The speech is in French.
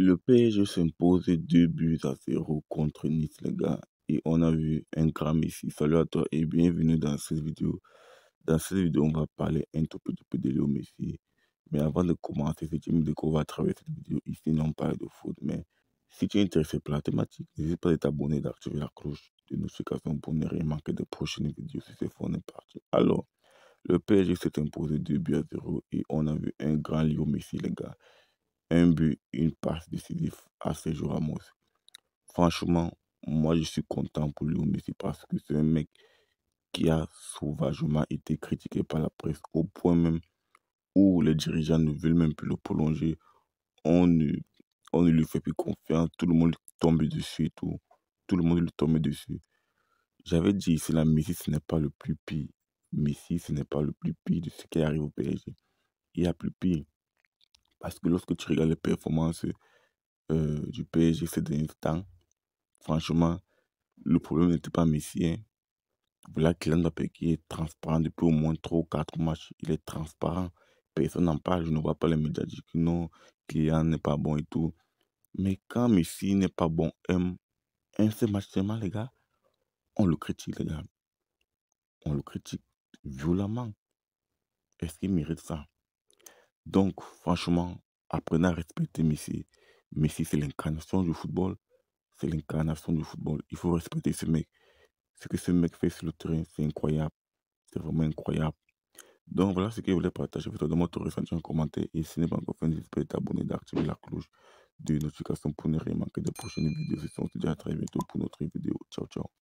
Le PSG imposé 2 buts à 0 contre Nice, les gars. Et on a vu un grand Messi Salut à toi et bienvenue dans cette vidéo. Dans cette vidéo, on va parler un tout petit peu de Léo Messi. Mais avant de commencer, si tu me qu'on va travers cette vidéo, ici, non parle de foot, mais si tu es intéressé par la thématique, n'hésite pas à t'abonner et d'activer la cloche de notification pour ne rien manquer de prochaines vidéos si c'est Alors, le PSG s'est imposé 2 buts à 0 et on a vu un grand Léo Messi, les gars un but, une passe décisive à à Ramos. Franchement, moi je suis content pour lui au Messi parce que c'est un mec qui a sauvagement été critiqué par la presse au point même où les dirigeants ne veulent même plus le prolonger. On ne, on ne lui fait plus confiance, tout le monde tombe dessus et tout. Tout le monde lui tombe dessus. J'avais dit ici, la Messi, ce n'est pas le plus pire. Messi, ce n'est pas le plus pire de ce qui arrive au PSG. Il y a plus pire. Parce que lorsque tu regardes les performances euh, du PSG ces derniers temps, franchement, le problème n'était pas Messi. Hein. Voilà Kylian Mbappé qui est transparent depuis au moins 3 ou 4 matchs. Il est transparent. Personne n'en parle. Je ne vois pas les médias dire que non, Kylian n'est pas bon et tout. Mais quand Messi n'est pas bon, un, un seul match seulement, les gars, on le critique, les gars. On le critique violemment. Est-ce qu'il mérite ça donc, franchement, apprenez à respecter Messi. Messi, c'est l'incarnation du football. C'est l'incarnation du football. Il faut respecter ce mec. Ce que ce mec fait sur le terrain, c'est incroyable. C'est vraiment incroyable. Donc, voilà ce que je voulais partager. Vous demandez votre ressenti en commentaire. Et si ce n'est pas encore fait, n'hésitez pas à t'abonner, d'activer la cloche de notification pour ne rien manquer des prochaines vidéos. Et on se à très bientôt pour notre vidéo. Ciao, ciao.